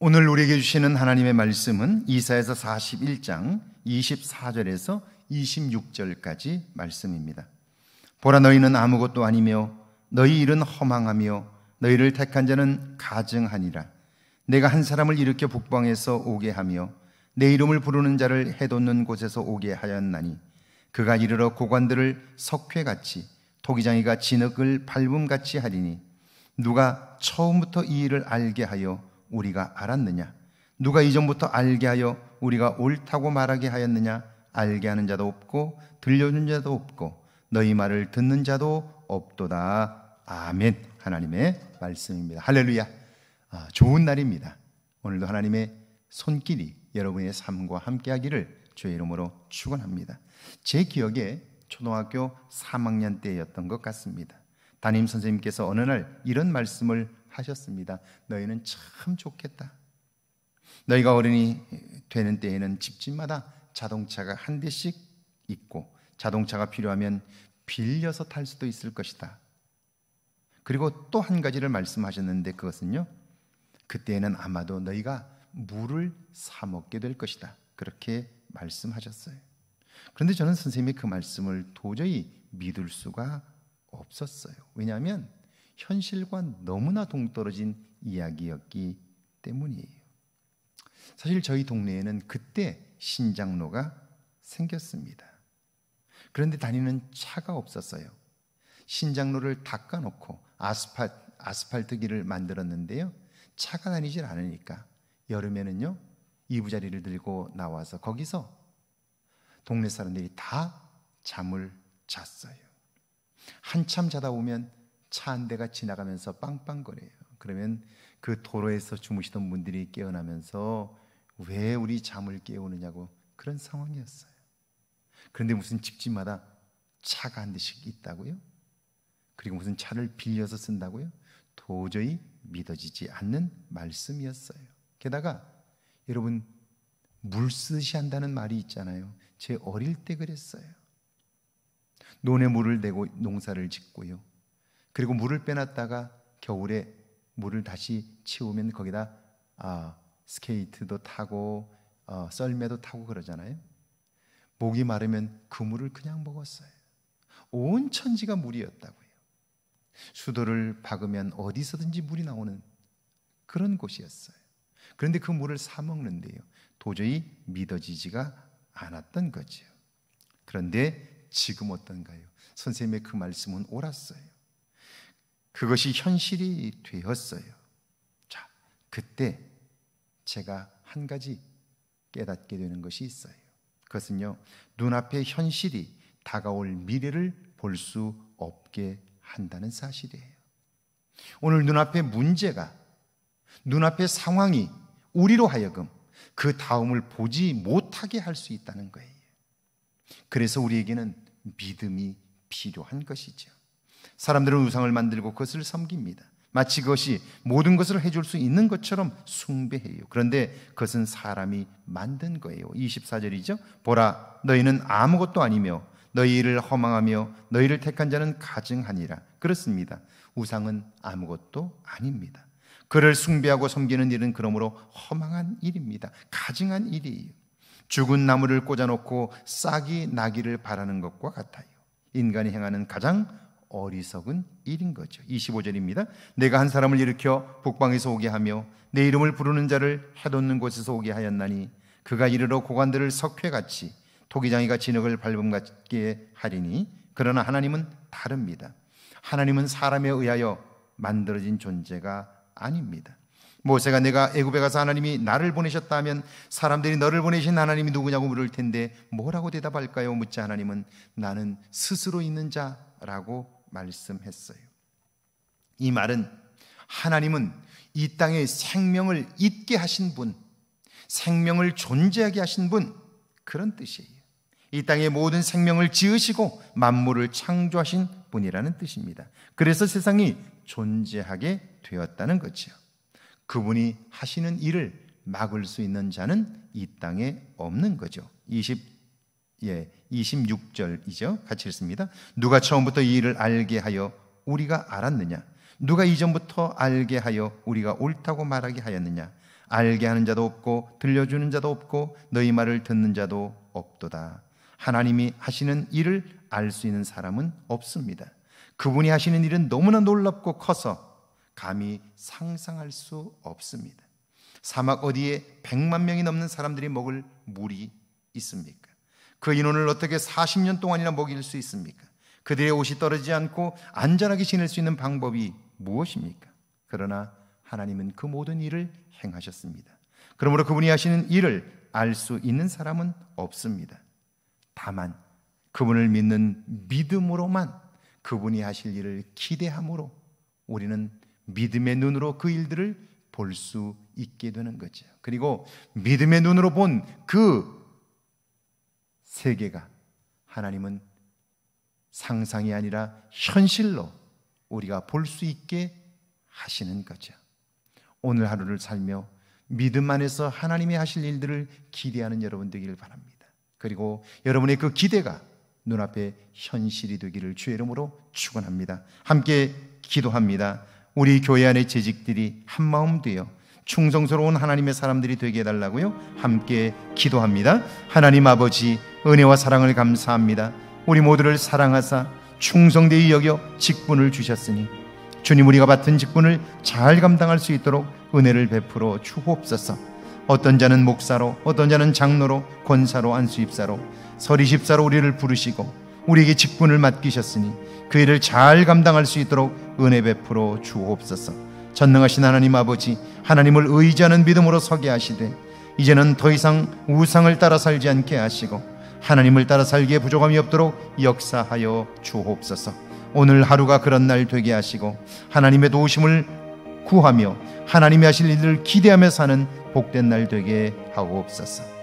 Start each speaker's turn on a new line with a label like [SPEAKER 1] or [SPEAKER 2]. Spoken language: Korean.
[SPEAKER 1] 오늘 우리에게 주시는 하나님의 말씀은 이사에서 41장 24절에서 26절까지 말씀입니다. 보라 너희는 아무것도 아니며 너희 일은 허망하며 너희를 택한 자는 가증하니라. 내가 한 사람을 일으켜 북방에서 오게 하며 내 이름을 부르는 자를 해돋는 곳에서 오게 하였나니 그가 이르러 고관들을 석회같이 토기장이가 진흙을 밟음같이 하리니 누가 처음부터 이 일을 알게 하여 우리가 알았느냐? 누가 이전부터 알게 하여 우리가 옳다고 말하게 하였느냐? 알게 하는 자도 없고 들려는 자도 없고 너희 말을 듣는 자도 없도다. 아멘. 하나님의 말씀입니다. 할렐루야. 아, 좋은 날입니다. 오늘도 하나님의 손길이 여러분의 삶과 함께하기를 주의 이름으로 축원합니다. 제 기억에 초등학교 3학년 때였던 것 같습니다. 담임 선생님께서 어느 날 이런 말씀을 하셨습니다. 너희는 참 좋겠다. 너희가 어른이 되는 때에는 집집마다 자동차가 한 대씩 있고 자동차가 필요하면 빌려서 탈 수도 있을 것이다. 그리고 또 한 가지를 말씀하셨는데 그것은요. 그때에는 아마도 너희가 물을 사 먹게 될 것이다. 그렇게 말씀하셨어요. 그런데 저는 선생님이그 말씀을 도저히 믿을 수가 없었어요. 왜냐하면 현실과 너무나 동떨어진 이야기였기 때문이에요. 사실 저희 동네에는 그때 신장로가 생겼습니다. 그런데 다니는 차가 없었어요. 신장로를 닦아놓고 아스팔, 아스팔트 길을 만들었는데요. 차가 다니질 않으니까 여름에는요. 이부자리를 들고 나와서 거기서 동네 사람들이 다 잠을 잤어요. 한참 자다 보면 차한 대가 지나가면서 빵빵거려요. 그러면 그 도로에서 주무시던 분들이 깨어나면서 왜 우리 잠을 깨우느냐고 그런 상황이었어요. 그런데 무슨 집집마다 차가 한 대씩 있다고요? 그리고 무슨 차를 빌려서 쓴다고요? 도저히 믿어지지 않는 말씀이었어요. 게다가 여러분 물쓰시한다는 말이 있잖아요. 제 어릴 때 그랬어요. 논에 물을 대고 농사를 짓고요. 그리고 물을 빼놨다가 겨울에 물을 다시 채우면 거기다 아, 스케이트도 타고 어, 썰매도 타고 그러잖아요. 목이 마르면 그 물을 그냥 먹었어요. 온 천지가 물이었다고요. 수도를 박으면 어디서든지 물이 나오는 그런 곳이었어요. 그런데 그 물을 사 먹는데요. 도저히 믿어지지가 않았던 거죠 그런데 지금 어떤가요? 선생님의 그 말씀은 옳았어요. 그것이 현실이 되었어요. 자, 그때 제가 한 가지 깨닫게 되는 것이 있어요. 그것은요, 눈앞의 현실이 다가올 미래를 볼 수 없게 한다는 사실이에요. 오늘 눈앞의 문제가, 눈앞의 상황이 우리로 하여금 그 다음을 보지 못하게 할 수 있다는 거예요. 그래서 우리에게는 믿음이 필요한 것이죠. 사람들은 우상을 만들고 그것을 섬깁니다. 마치 그것이 모든 것을 해줄 수 있는 것처럼 숭배해요. 그런데 그것은 사람이 만든 거예요. 24절이죠. 보라, 너희는 아무것도 아니며 너희를 허망하며 너희를 택한 자는 가증하니라. 그렇습니다. 우상은 아무것도 아닙니다. 그를 숭배하고 섬기는 일은 그러므로 허망한 일입니다. 가증한 일이에요. 죽은 나무를 꽂아놓고 싹이 나기를 바라는 것과 같아요. 인간이 행하는 가장 어리석은 일인 거죠. 25절입니다. 내가 한 사람을 일으켜 북방에서 오게 하며 내 이름을 부르는 자를 해돋는 곳에서 오게 하였나니 그가 이르러 고관들을 석회같이 토기장이가 진흙을 밟음 같게 하리니 그러나 하나님은 다릅니다. 하나님은 사람에 의하여 만들어진 존재가 아닙니다. 모세가 내가 애굽에 가서 하나님이 나를 보내셨다면 사람들이 너를 보내신 하나님이 누구냐고 물을 텐데 뭐라고 대답할까요? 묻자 하나님은 나는 스스로 있는 자라고 말씀했어요. 이 말은 하나님은 이 땅에 생명을 있게 하신 분, 생명을 존재하게 하신 분, 그런 뜻이에요. 이 땅의 모든 생명을 지으시고 만물을 창조하신 분이라는 뜻입니다. 그래서 세상이 존재하게 되었다는 거죠. 그분이 하시는 일을 막을 수 있는 자는 이 땅에 없는 거죠. 예, 26절이죠. 같이 읽습니다. 누가 처음부터 이 일을 알게 하여 우리가 알았느냐? 누가 이전부터 알게 하여 우리가 옳다고 말하게 하였느냐? 알게 하는 자도 없고 들려주는 자도 없고 너희 말을 듣는 자도 없도다. 하나님이 하시는 일을 알 수 있는 사람은 없습니다. 그분이 하시는 일은 너무나 놀랍고 커서 감히 상상할 수 없습니다. 사막 어디에 100만 명이 넘는 사람들이 먹을 물이 있습니까? 그 인원을 어떻게 40년 동안이나 먹일 수 있습니까? 그들의 옷이 떨어지지 않고 안전하게 지낼 수 있는 방법이 무엇입니까? 그러나 하나님은 그 모든 일을 행하셨습니다. 그러므로 그분이 하시는 일을 알 수 있는 사람은 없습니다. 다만 그분을 믿는 믿음으로만 그분이 하실 일을 기대함으로 우리는 믿음의 눈으로 그 일들을 볼 수 있게 되는 거죠. 그리고 믿음의 눈으로 본그 세계가 하나님은 상상이 아니라 현실로 우리가 볼 수 있게 하시는 거죠. 오늘 하루를 살며 믿음 안에서 하나님이 하실 일들을 기대하는 여러분 되기를 바랍니다. 그리고 여러분의 그 기대가 눈앞에 현실이 되기를 주의 이름으로 축원합니다. 함께 기도합니다. 우리 교회 안의 재직들이 한마음 되어 충성스러운 하나님의 사람들이 되게 해달라고요. 함께 기도합니다. 하나님 아버지 은혜와 사랑을 감사합니다. 우리 모두를 사랑하사 충성되이 여겨 직분을 주셨으니 주님 우리가 맡은 직분을 잘 감당할 수 있도록 은혜를 베풀어 주옵소서. 어떤 자는 목사로, 어떤 자는 장로로, 권사로, 안수입사로, 서리십사로 우리를 부르시고 우리에게 직분을 맡기셨으니 그 일을 잘 감당할 수 있도록 은혜 베풀어 주옵소서. 전능하신 하나님 아버지 하나님을 의지하는 믿음으로 서게 하시되 이제는 더 이상 우상을 따라 살지 않게 하시고 하나님을 따라 살기에 부족함이 없도록 역사하여 주옵소서. 오늘 하루가 그런 날 되게 하시고 하나님의 도우심을 구하며 하나님이 하실 일을 기대하며 사는 복된 날 되게 하옵소서.